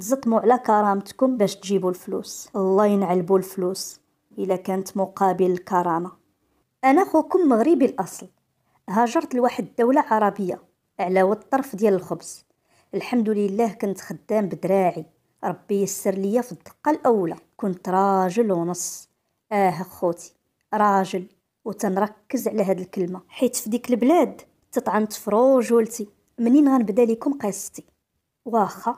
تزطموا على كرامتكم باش تجيبوا الفلوس الله ينعلبوا الفلوس الا كانت مقابل الكرامه انا خوكم مغربي الاصل هاجرت لواحد الدوله عربيه على الطرف ديال الخبز الحمد لله كنت خدام بدراعي ربي يسر ليا في الدقه الاولى كنت راجل ونص اه خوتي راجل وتنركز على هاد الكلمه حيت في ديك البلاد تطعنت تفروج ولتي منين غنبدا لكم قصتي واخا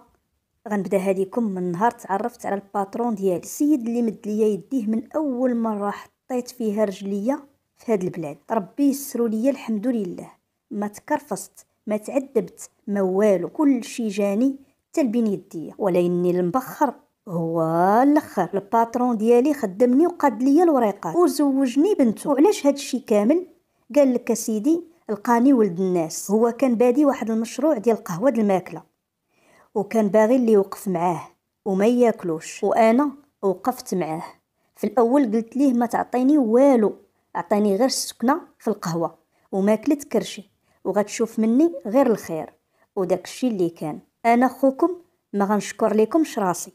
غنبدا هاديكم من نهار تعرفت على الباترون ديالي السيد اللي مد ليا يديه من اول مره حطيت فيها رجليا في هاد البلاد ربي يسرو ليا الحمد لله ما تكرفصت ما تعذبت ما والو كلشي جاني حتى لبين يديا ولاني المبخر هو الاخر الباترون ديالي خدمني وقاد ليا الوريقات وزوجني بنته وعلاش هادشي كامل قال لك سيدي لقاني ولد الناس هو كان بادي واحد المشروع ديال القهوه د الماكله وكان باغي اللي يوقف معاه وما ياكلوش وانا وقفت معاه في الاول قلت ليه ما تعطيني والو اعطيني غير السكنه في القهوه كلت كرشي وغتشوف مني غير الخير وداك الشيء اللي كان انا خوكم ما غنشكر لكمش راسي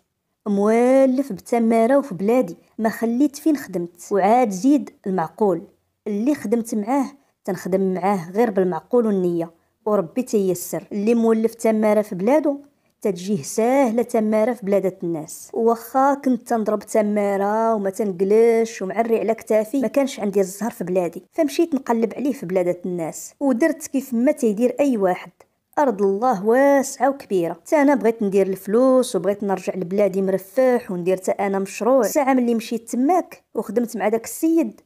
موالف بتماره وفي بلادي ما خليت فين خدمت وعاد زيد المعقول اللي خدمت معاه تنخدم معاه غير بالمعقول والنيه وربي تيسر اللي مولف تماره في بلاده تجيه ساهله تماره في بلاد الناس واخا كنت تنضرب تماره وما تنقلش ومعري على كتافي ما كانش عندي الزهر في بلادي فمشيت نقلب عليه في بلاد الناس ودرت كيف ما تيدير اي واحد أرض الله واسعة وكبيرة حتى أنا بغيت ندير الفلوس وبغيت نرجع لبلادي مرفح وندير تا أنا مشروع ساعة ملي مشيت تماك وخدمت مع داك السيد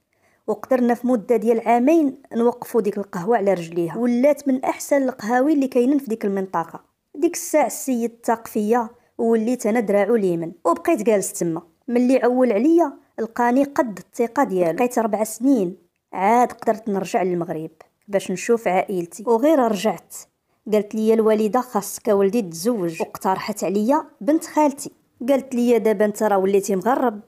وقدرنا في مدة ديال عامين نوقفوا ديك القهوة على رجليها ولات من أحسن القهاوي اللي كاينين في ديك المنطقة ديك الساعة السيد تاق فيا ووليت انا دراعو اليمن وبقيت جالس تما ملي عول عليا لقاني قد الثقة ديالو بقيت ربع سنين عاد قدرت نرجع للمغرب باش نشوف عائلتي وغير رجعت قالت لي الوالده خاصك ولدي تزوج واقترحت عليا بنت خالتي قالت لي دابا انت راه وليتي مغرب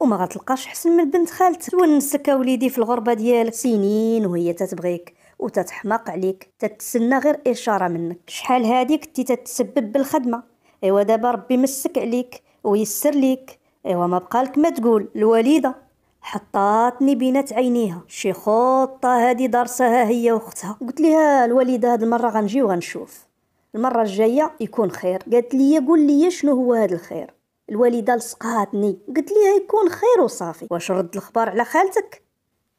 وما غتلقاش حسن من بنت خالتك ونسك وليدي في الغربه ديالك سنين وهي تتبغيك وتتحماق عليك تتسنى غير اشاره منك شحال هاديك كنتي تتسبب بالخدمه ايوا دابا ربي مسك عليك ويسر ليك ايوا ما بقالك ما تقول الوالده حطاتني بينات عينيها شي خطه هادي دارسها هي واختها قلت لها الوالده هاد المره غنجي وغنشوف المره الجايه يكون خير قالت لي قول لي شنو هو هاد الخير الوالده لصقاتني قلت ليها يكون خير وصافي واش رد الخبر على خالتك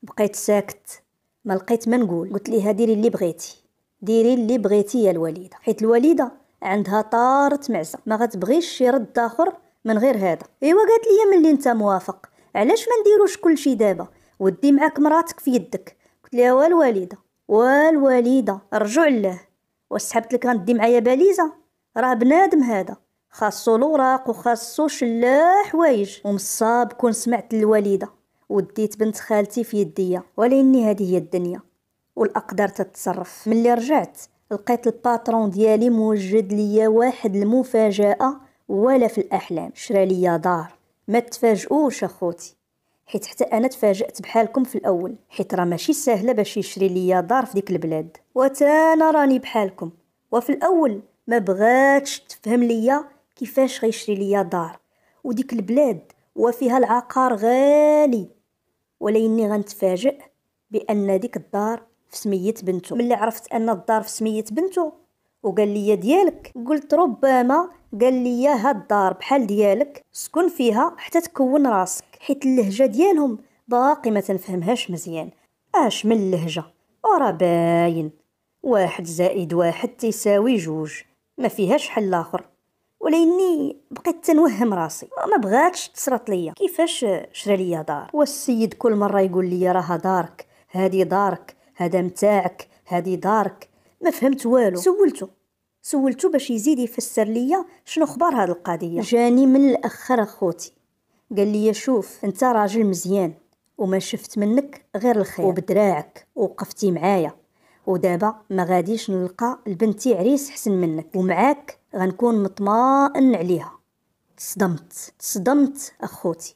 بقيت ساكت ما لقيت ما نقول قلت ليها ديري اللي بغيتي ديري اللي بغيتي يا الوليده حيت الوليده عندها طارت معزه ما غتبغيش شي رد اخر من غير هذا ايوا قالت لي ملي انت موافق علاش ما نديروش كلشي دابا ودي معاك مراتك في يدك قلت لها والوالده والوالده رجع له واش لك غندي معايا باليزه راه بنادم هذا خاصو الوراق وخاصو شلا حوايج ومصاب كون سمعت الوالده وديت بنت خالتي في يديا ولاني هذه هي الدنيا والاقدار تتصرف ملي رجعت لقيت الباترون ديالي موجد ليا واحد المفاجاه ولا في الاحلام شرى ليا دار ما تفاجئوش اخوتي حيت حتى انا تفاجات بحالكم في الاول حيت راه ماشي سهله باش يشري ليا دار في ديك البلاد وتانا راني بحالكم وفي الاول ما بغاتش تفهم ليا كيفاش غيشري ليا دار وديك البلاد وفيها العقار غالي ولكني غنتفاجئ بان ديك الدار في سميه بنته ملي عرفت ان الدار في سميه بنته وقال لي ديالك قلت ربما قال لي هاد الدار بحال ديالك سكن فيها حتى تكون راسك حيت اللهجه ديالهم باقي ما تنفهمهاش مزيان اش من اللهجه ورا باين واحد زائد واحد تساوي جوج ما فيهاش حل اخر ولاني بقيت تنوهم راسي ما بغاتش تصرات ليا كيفاش شرى ليا دار والسيد كل مره يقول لي راها دارك هادي دارك هذا متاعك هادي دارك ما فهمت والو سولته سولته باش يزيد يفسر ليا شنو خبار هاد القضيه جاني من الاخر اخوتي قال لي شوف انت راجل مزيان وما شفت منك غير الخير وبدراعك وقفتي معايا ودابا ما غاديش نلقى لبنتي عريس حسن منك ومعاك غنكون مطمئن عليها تصدمت تصدمت اخوتي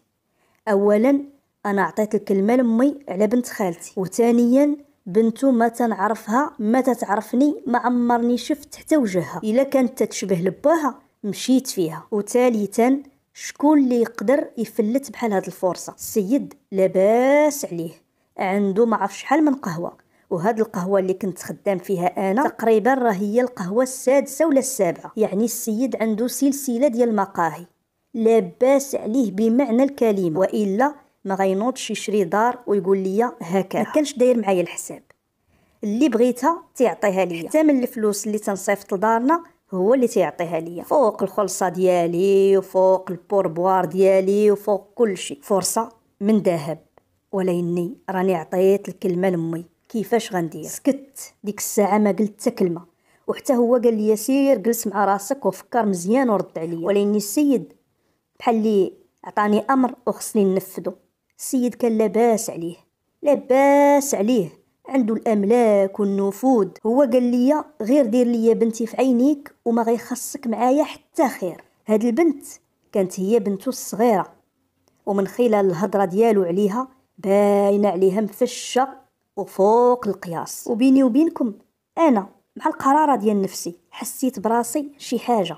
اولا انا عطيت الكلمه لامي على بنت خالتي وثانيا بنتو ما تنعرفها ما تتعرفني ما عمرني شفت حتى وجهها الا كانت تتشبه لباها مشيت فيها وثالثا شكون اللي يقدر يفلت بحال هاد الفرصه السيد لاباس عليه عنده ما عرف شحال من قهوه وهاد القهوه اللي كنت خدام فيها انا تقريبا راه هي القهوه السادسه ولا السابعه يعني السيد عنده سلسله ديال المقاهي لاباس عليه بمعنى الكلمه والا ما غينوضش يشري دار ويقول لي هكا ما كانش داير معايا الحساب اللي بغيتها تيعطيها لي حتى من الفلوس اللي تنصيفط لدارنا هو اللي تيعطيها لي فوق الخلصه ديالي وفوق البوربوار ديالي وفوق كل شيء فرصه من ذهب ولاني راني عطيت الكلمه لامي كيفاش غندير سكت ديك الساعه ما قلت كلمه وحتى هو قال لي سير جلس مع راسك وفكر مزيان ورد عليا ولكن السيد بحال لي عطاني امر وخصني ننفذه السيد كان لاباس عليه لاباس عليه عنده الاملاك والنفوذ هو قال لي غير دير لي بنتي في عينيك وما غيخصك معايا حتى خير هاد البنت كانت هي بنته الصغيره ومن خلال الهضره ديالو عليها باينه عليها مفشه وفوق القياس وبيني وبينكم انا مع القرارة ديال نفسي حسيت براسي شي حاجة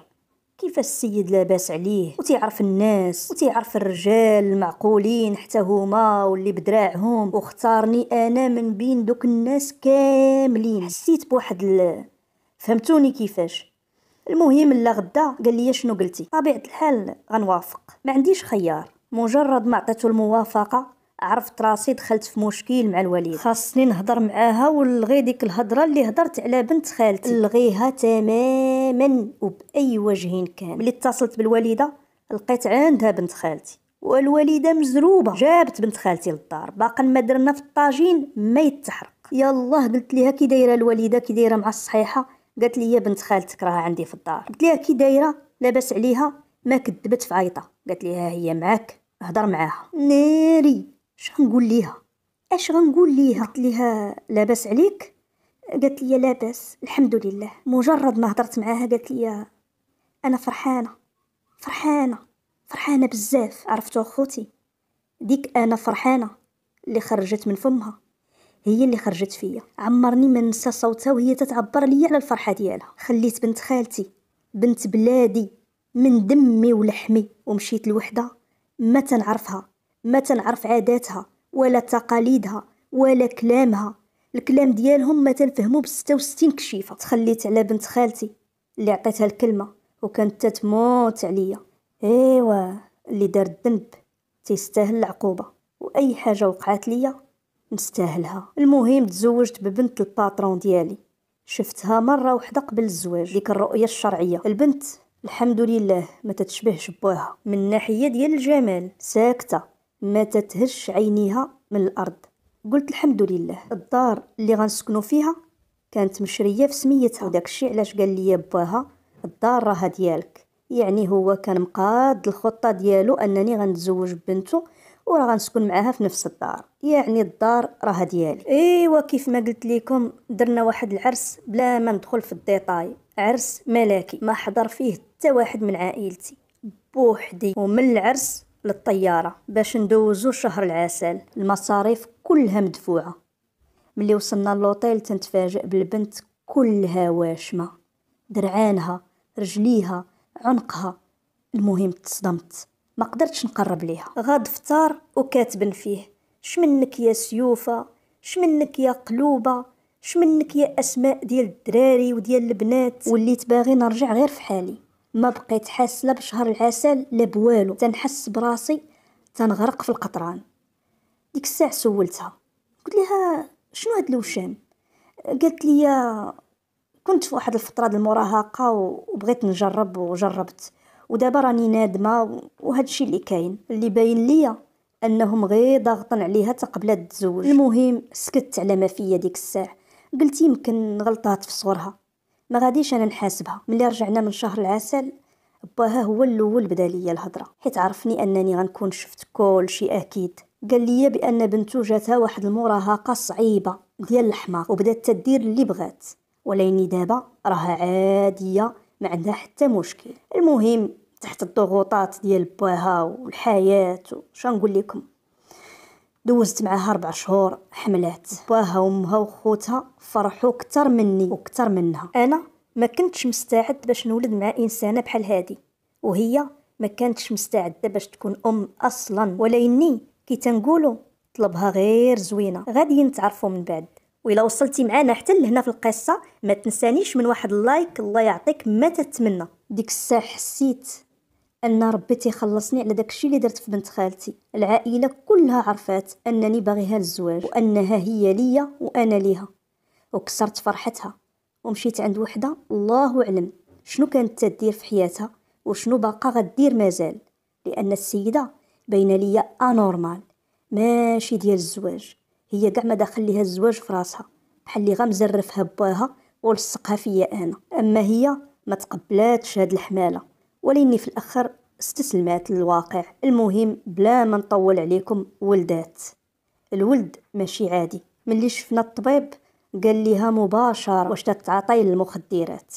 كيفاش السيد لاباس عليه وتيعرف الناس وتيعرف الرجال المعقولين حتى هما واللي بدراعهم واختارني انا من بين دوك الناس كاملين حسيت بواحد فهمتوني كيفاش المهم لا غدا قال لي شنو قلتي طبيعه الحال غنوافق ما عنديش خيار مجرد ما عطيتو الموافقه عرفت راسي دخلت في مشكل مع الوالد خاصني نهضر معاها ونلغي ديك الهضره اللي هضرت على بنت خالتي نلغيها تماما وباي وجه كان ملي اتصلت بالوالده لقيت عندها بنت خالتي والوالده مزروبه جابت بنت خالتي للدار باقا ما درنا في الطاجين ما يتحرق يالله قلت ليها كي دايره الوالده كي دايره مع الصحيحه قالت لي بنت خالتك راها عندي في الدار قلت ليها كي دايره لاباس عليها ما كذبت في عيطه قالت ليها هي معاك هضر معاها ناري اش غنقول ليها اش غنقول ليها قلت ليها لاباس عليك قالت لي لاباس الحمد لله مجرد ما هضرت معاها قالت لي انا فرحانه فرحانه فرحانه بزاف عرفتو خوتي ديك انا فرحانه اللي خرجت من فمها هي اللي خرجت فيا عمرني ما ننسى صوتها وهي تتعبر لي على الفرحه ديالها خليت بنت خالتي بنت بلادي من دمي ولحمي ومشيت لوحده ما تنعرفها ما تنعرف عاداتها ولا تقاليدها ولا كلامها الكلام ديالهم ما تنفهمو بستة وستين كشيفة تخليت على بنت خالتي اللي عطيتها الكلمة وكانت تتموت عليا ايوا اللي دار الذنب تيستاهل العقوبة واي حاجة وقعت ليا نستاهلها المهم تزوجت ببنت الباترون ديالي شفتها مرة وحدة قبل الزواج ديك الرؤية الشرعية البنت الحمد لله ما تتشبهش بواها من ناحية ديال الجمال ساكتة ما تتهش عينيها من الأرض قلت الحمد لله الدار اللي غنسكنو فيها كانت مشريه في سميتها داكشي علاش قال لي باها الدار راها ديالك يعني هو كان مقاد الخطه ديالو انني غنتزوج بنته وراه غنسكن معاها في نفس الدار يعني الدار راها ديالي ايوا كيف ما قلت لكم درنا واحد العرس بلا ما ندخل في الديطاي عرس ملكي ما حضر فيه حتى واحد من عائلتي بوحدي ومن العرس للطيارة باش ندوزو شهر العسل المصاريف كلها مدفوعة ملي وصلنا لوطيل تنتفاجئ بالبنت كلها واشمة درعانها رجليها عنقها المهم تصدمت ما قدرتش نقرب ليها غاد فطار وكاتبن فيه شمنك يا سيوفة شمنك يا قلوبة شمنك يا اسماء ديال الدراري وديال البنات وليت باغي نرجع غير في حالي ما بقيت حاس لا بشهر العسل لا بوالو تنحس براسي تنغرق في القطران ديك الساعة سولتها قلت لها شنو هاد الوشام قالت لي كنت في واحد الفترة المراهقة وبغيت نجرب وجربت ودابا راني نادمة وهذا الشيء اللي كاين اللي باين ليا انهم غير ضغطا عليها تقبل تزوج المهم سكت على ما فيا ديك الساعه قلت يمكن غلطات في صورها ما غاديش انا نحاسبها ملي رجعنا من شهر العسل باها هو الاول بدا ليا الهضره حيت عرفني انني غنكون شفت كل شيء اكيد قال لي بان بنتو جاتها واحد المراهقه صعيبه ديال الحماق وبدات تدير اللي بغات وليني دابا راها عاديه ما عندها حتى مشكل المهم تحت الضغوطات ديال باها والحياه وش نقول لكم دوزت معاها ربع شهور حملات باها وامها وخوتها فرحوا كتر مني وكتر منها انا ما كنتش مستعد باش نولد مع انسانه بحال هادي وهي ما كانتش مستعده باش تكون ام اصلا ولا اني كي تنقولوا طلبها غير زوينه غادي نتعرفوا من بعد وإلا وصلتي معانا حتى لهنا في القصه ما تنسانيش من واحد اللايك الله يعطيك ما تتمنى ديك الساعه حسيت أن ربي تيخلصني على داكشي اللي درت في بنت خالتي العائلة كلها عرفات أنني باغيها للزواج وأنها هي ليا وأنا ليها وكسرت فرحتها ومشيت عند وحدة الله أعلم شنو كانت تدير في حياتها وشنو باقا غدير مازال لأن السيدة باينة ليا أنورمال ماشي ديال الزواج هي كاع ما داخل ليها الزواج في راسها بحال لي غمزرفها باها ولصقها فيا انا اما هي ما تقبلاتش هاد الحماله ولاني في الاخر استسلمات للواقع المهم بلا ما نطول عليكم ولدات الولد ماشي عادي ملي شفنا الطبيب قال ليها مباشرة واش تتعاطي المخدرات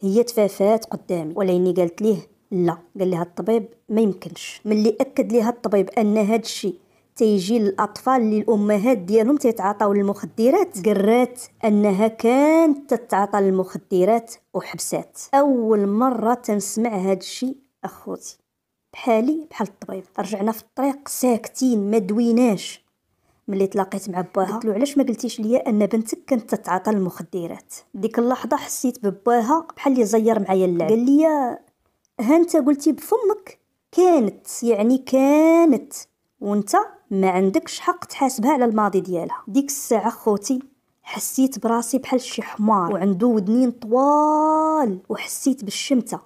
هي تفافات قدامي ولاني قالت ليه لا قال لها الطبيب ما يمكنش ملي اكد ليها الطبيب ان هذا الشيء تيجي الاطفال اللي الامهات ديالهم تيتعاطاو المخدرات قرات انها كانت تتعاطى المخدرات وحبسات اول مره تنسمع هذا الشيء اخوتي بحالي بحال الطبيب رجعنا في الطريق ساكتين ما دويناش ملي تلاقيت مع باها قلت له علاش ما قلتيش ليا ان بنتك كانت تتعاطى المخدرات ديك اللحظه حسيت بباها بحال اللي زير معايا اللعب قال لي ها انت قلتي بفمك كانت يعني كانت وانت ما عندكش حق تحاسبها على الماضي ديالها ديك الساعه خوتي حسيت براسي بحال شي حمار وعندو ودنين طوال وحسيت بالشمته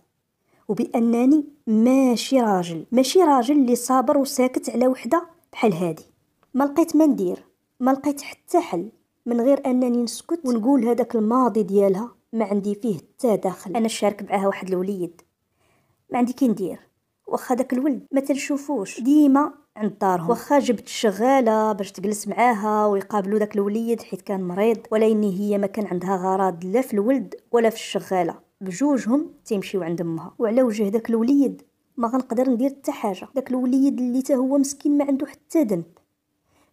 وبانني ماشي راجل ماشي راجل اللي صابر وساكت على وحده بحال هادي ما لقيت ما ندير ما لقيت حتى حل من غير انني نسكت ونقول هذاك الماضي ديالها ما عندي فيه حتى دخل انا شارك معاها واحد الوليد ما عندي كي ندير واخا داك الولد ما تنشوفوش ديما عند دارهم واخا جبت الشغاله باش تجلس معاها ويقابلوا داك الوليد حيت كان مريض ولا ان هي ما كان عندها غراض لا في الولد ولا في الشغاله بجوجهم تيمشيو عند امها وعلى وجه داك الوليد ما غنقدر ندير حتى حاجه داك الوليد اللي تا هو مسكين ما عنده حتى ذنب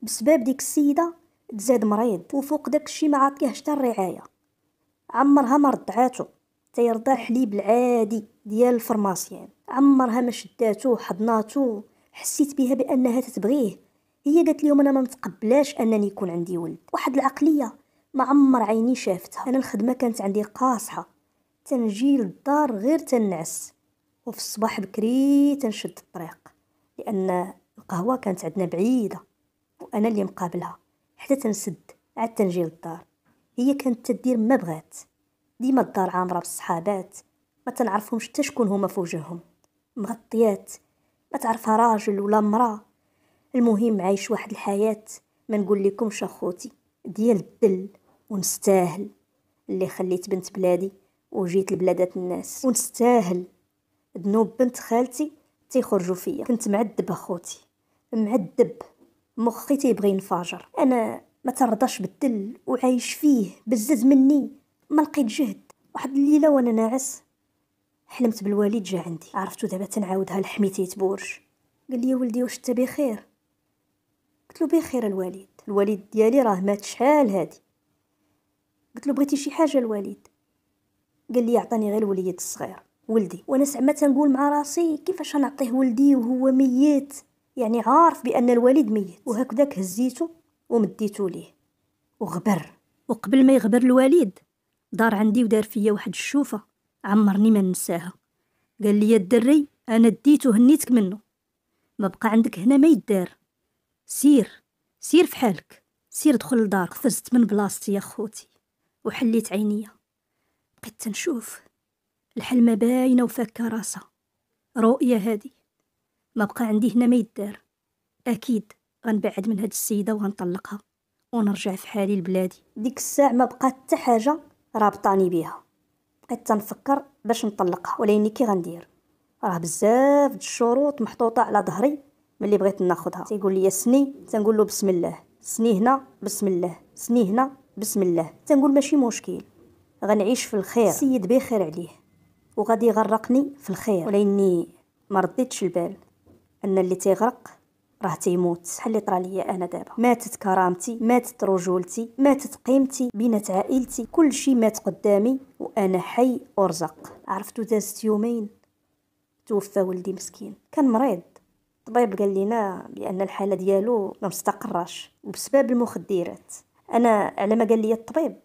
بسبب ديك السيده تزاد مريض وفوق داك الشيء ما عطيهش حتى الرعايه عمرها ما رضعاتو تيرضى الحليب العادي ديال الفرماسيان عمرها ما شداتو وحضناتو حسيت بها بانها تتبغيه هي قالت لي انا ما متقبلاش انني يكون عندي ولد واحد العقليه ما عمر عيني شافتها انا الخدمه كانت عندي قاصحه تنجي للدار غير تنعس وفي الصباح بكري تنشد الطريق لان القهوه كانت عندنا بعيده وانا اللي مقابلها حتى تنسد عاد تنجي للدار هي كانت تدير ما بغات ديما الدار عامره بالصحابات ما تنعرفهمش حتى شكون هما في وجههم مغطيات ما تعرفها راجل ولا مرا المهم عايش واحد الحياة ما نقول لكم اخوتي ديال الدل ونستاهل اللي خليت بنت بلادي وجيت لبلادات الناس ونستاهل ذنوب بنت خالتي تيخرجوا فيا كنت معذب اخوتي معذب مخي تيبغي ينفجر انا ما ترضاش بالدل وعايش فيه بزز مني ما لقيت جهد واحد الليله وانا ناعس حلمت بالوالد جا عندي عرفتو دابا تنعاودها لحميتي تبورج قال لي ولدي واش انت بخير قلت له بخير الوالد الوالد ديالي راه مات شحال هادي قلت له بغيتي شي حاجه الوالد قال لي عطاني غير الوليد الصغير ولدي وانا زعما تنقول مع راسي كيفاش نعطيه ولدي وهو ميت يعني عارف بان الوالد ميت وهكذاك هزيته ومديته ليه وغبر وقبل ما يغبر الوالد دار عندي ودار فيا واحد الشوفه عمرني ما ننساها قال لي الدري انا ديتو هنيتك منه ما بقى عندك هنا ما يدار سير سير في حالك سير دخل لدارك قفزت من بلاصتي يا خوتي وحليت عينيا بقيت تنشوف الحلمه باينه وفكه راسها رؤيه هادي ما بقى عندي هنا ما يدار اكيد غنبعد من هاد السيده وغنطلقها ونرجع في حالي لبلادي ديك الساعه ما بقات حتى حاجه رابطاني بيها بقيت تنفكر باش نطلقها ولكن كي غندير راه بزاف د الشروط محطوطه على ظهري ملي بغيت ناخدها تيقول لي سني تنقول له بسم الله سني هنا بسم الله سني هنا بسم الله تنقول ماشي مشكل غنعيش في الخير السيد بخير عليه وغادي يغرقني في الخير وليني ما رديتش البال ان اللي تيغرق راه تيموت شحال اللي طرا ليا انا دابا ماتت كرامتي ماتت رجولتي ماتت قيمتي بنت عائلتي كل شيء مات قدامي وانا حي ارزق عرفتو دازت يومين توفى ولدي مسكين كان مريض الطبيب قال لنا بان الحاله ديالو ما مستقراش وبسبب المخدرات انا على ما قال لي الطبيب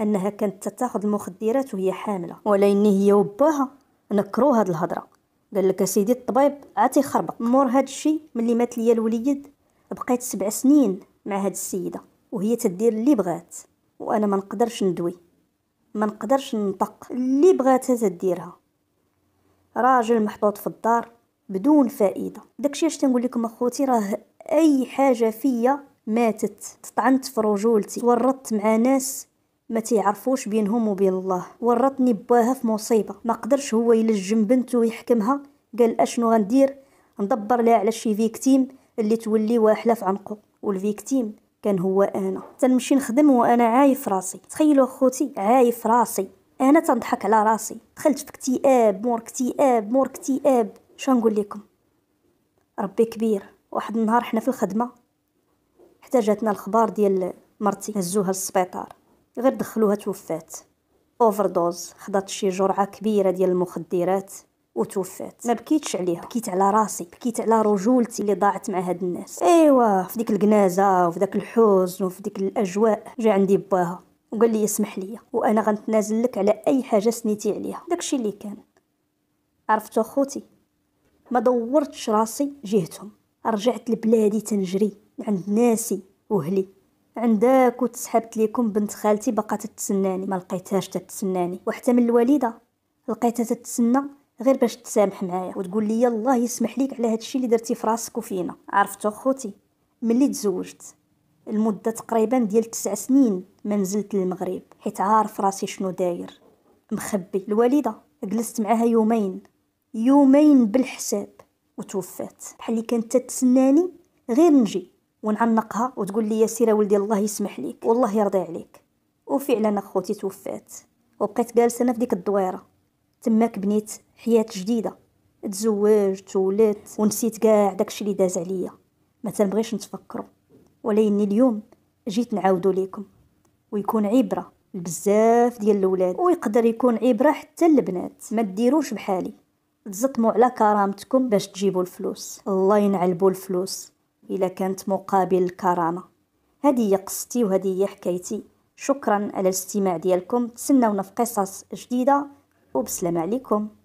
انها كانت تاخذ المخدرات وهي حامله ولا هي وباها نكرو هاد الهضره قال لك اسيدي الطبيب عاتي تيخربق مور هاد الشيء ملي مات ليا الوليد بقيت سبع سنين مع هاد السيده وهي تدير اللي بغات وانا ما نقدرش ندوي ما نقدرش ننطق اللي بغاتها تديرها راجل محطوط في الدار بدون فائده داكشي اش تنقول لكم اخوتي راه اي حاجه فيا ماتت تطعنت في رجولتي تورطت مع ناس ما تيعرفوش بينهم وبين الله ورطني باها في مصيبه ما قدرش هو يلجم بنته ويحكمها قال اشنو غندير ندبر لها على شي فيكتيم اللي تولي واحله في عنقه والفيكتيم كان هو انا تنمشي نخدم وانا عايف راسي تخيلوا اخوتي عايف راسي انا تنضحك على راسي دخلت في اكتئاب مور اكتئاب مور اكتئاب شنو نقول لكم ربي كبير واحد النهار حنا في الخدمه احتاجتنا الخبار ديال مرتي هزوها للسبيطار غير دخلوها توفات اوفر دوز خضات شي جرعه كبيره ديال المخدرات وتوفات ما بكيتش عليها بكيت على راسي بكيت على رجولتي اللي ضاعت مع هاد الناس ايوا في ديك الجنازه وفي داك الحزن وفي ديك الاجواء جا عندي باها وقال لي اسمح لي وانا غنتنازل لك على اي حاجه سنيتي عليها داكشي اللي كان عرفتو خوتي ما دورتش راسي جهتهم رجعت لبلادي تنجري عند ناسي وهلي عندك وتسحبت ليكم بنت خالتي باقا تتسناني ما لقيتهاش تتسناني وحتى من الوالده لقيتها تتسنى غير باش تسامح معايا وتقول لي الله يسمح ليك على هادشي اللي درتي في راسك وفينا عرفتو خوتي ملي تزوجت المدة تقريبا ديال تسع سنين ما نزلت للمغرب حيت عارف راسي شنو داير مخبي الوالدة جلست معاها يومين يومين بالحساب وتوفات بحال كانت تتسناني غير نجي ونعنقها وتقول لي يا سيره ولدي الله يسمح ليك والله يرضي عليك وفعلا اخوتي توفات وبقيت جالسه انا في ديك الدويره تماك بنيت حياه جديده تزوجت ولدت ونسيت كاع داكشي اللي داز عليا ما تنبغيش نتفكرو ولكن اليوم جيت نعاودو ليكم ويكون عبره لبزاف ديال الاولاد ويقدر يكون عبره حتى للبنات ما ديروش بحالي تزطموا على كرامتكم باش تجيبوا الفلوس الله ينعلبوا الفلوس إلا كانت مقابل الكرامة هذه هي قصتي وهذه هي حكايتي شكرا على الاستماع ديالكم تسناونا في قصص جديدة وبسلام عليكم